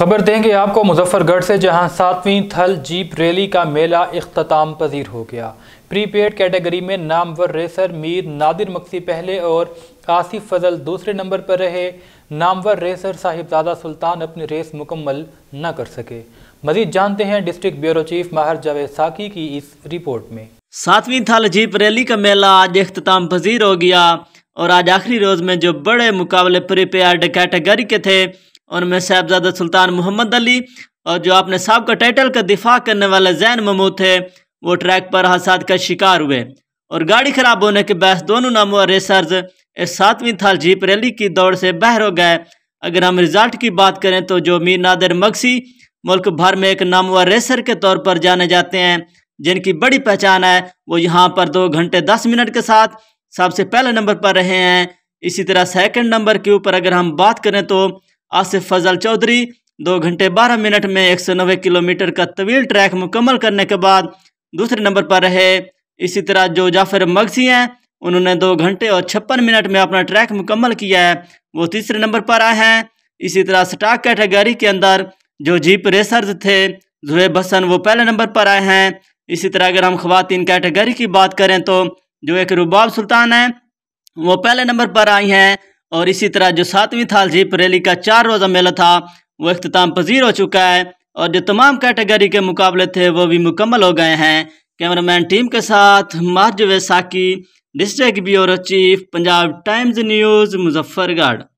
खबर देंगे आपको मुजफ्फरगढ़ से जहां सातवीं थल जीप रैली का मेला अख्ताम पजीर हो गया प्रीपेड कैटेगरी में नामवर रेसर मीर नादिर मक्सी पहले और आसिफ फजल दूसरे नंबर पर रहे नामवर रेसर साहिबजादा सुल्तान अपनी रेस मुकम्मल न कर सके मजीद जानते हैं district bureau chief Mahar Javed Saqi की इस रिपोर्ट में सातवीं थल जीप रैली का मेला आज अख्ताम पजीर हो गया और आज आखिरी रोज में जो बड़े मुकाबले प्रीपेड कैटेगरी के थे और मैं साहबजादा सुल्तान मोहम्मद अली और जो आपने साहब का टाइटल का दिफा करने वाला जैन ममू थे वो ट्रैक पर हादसात का शिकार हुए और गाड़ी खराब होने के बहस दोनों नामों रेसर्स इस सातवीं थाल जीप रैली की दौड़ से बहर हो गए अगर हम रिजल्ट की बात करें तो जो मीर नादर मक्सी मुल्क भर में एक नामवर रेसर के तौर पर जाने जाते हैं जिनकी बड़ी पहचान है वो यहाँ पर दो घंटे दस मिनट के साथ सबसे पहले नंबर पर रहे हैं इसी तरह सेकंड नंबर के ऊपर अगर हम बात करें तो आसिफ फजल चौधरी दो घंटे बारह मिनट में एक सौ नब्बे किलोमीटर का तवील ट्रैक मुकम्मल करने के बाद दूसरे नंबर पर रहे इसी तरह जो जाफर मगसी हैं उन्होंने दो घंटे और छप्पन मिनट में अपना ट्रैक मुकम्मल किया है वो तीसरे नंबर पर आए हैं इसी तरह स्टाक कैटेगरी के अंदर जो जीप रेसर्स थे जुहेब हसन वो पहले नंबर पर आए हैं इसी तरह अगर हम खुवान कैटेगरी की बात करें तो जो एक रुबाब सुल्तान हैं वो पहले नंबर पर आई हैं और इसी तरह जो सातवीं थाल जीप रैली का चार रोज़ा मेला था वो अख्ताम पजीर हो चुका है और जो तमाम कैटेगरी के मुकाबले थे वो भी मुकम्मल हो गए हैं कैमरामैन टीम के साथ मार्ज वैसाकी district bureau chief Punjab Times news Muzaffargarh